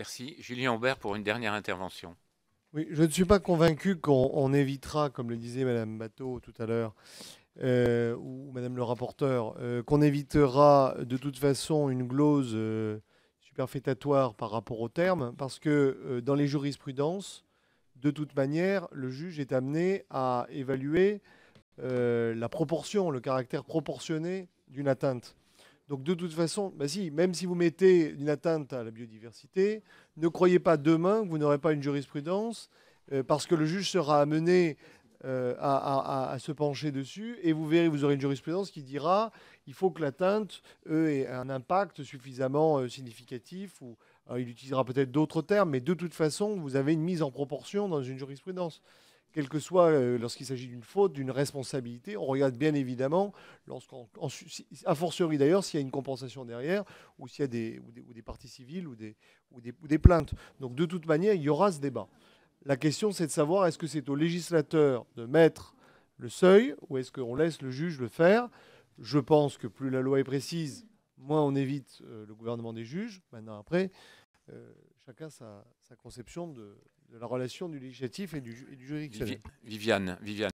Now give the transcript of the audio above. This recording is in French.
Merci. Julien Aubert pour une dernière intervention. Oui, je ne suis pas convaincu qu'on évitera, comme le disait Madame Bateau tout à l'heure, euh, ou Madame le rapporteur, euh, qu'on évitera de toute façon une glose euh, superfétatoire par rapport au terme, parce que dans les jurisprudences, de toute manière, le juge est amené à évaluer la proportion, le caractère proportionné d'une atteinte. Donc de toute façon, bah, si, même si vous mettez une atteinte à la biodiversité, ne croyez pas demain que vous n'aurez pas une jurisprudence, euh, parce que le juge sera amené euh, à, se pencher dessus, et vous verrez, vous aurez une jurisprudence qui dira, il faut que l'atteinte euh, ait un impact suffisamment significatif, ou il utilisera peut-être d'autres termes, mais de toute façon, vous avez une mise en proportion dans une jurisprudence quel que soit euh, lorsqu'il s'agit d'une faute, d'une responsabilité. On regarde bien évidemment, lorsqu'on, a fortiori d'ailleurs, s'il y a une compensation derrière, ou s'il y a des, ou des, ou des parties civiles ou des, ou des, plaintes. Donc de toute manière, il y aura ce débat. La question, c'est de savoir est-ce que c'est au législateur de mettre le seuil ou est-ce qu'on laisse le juge le faire Je pense que plus la loi est précise, moins on évite euh, le gouvernement des juges. Maintenant, après, euh, chacun sa conception de, de la relation du législatif et du, juridictionnel. Viviane, Viviane,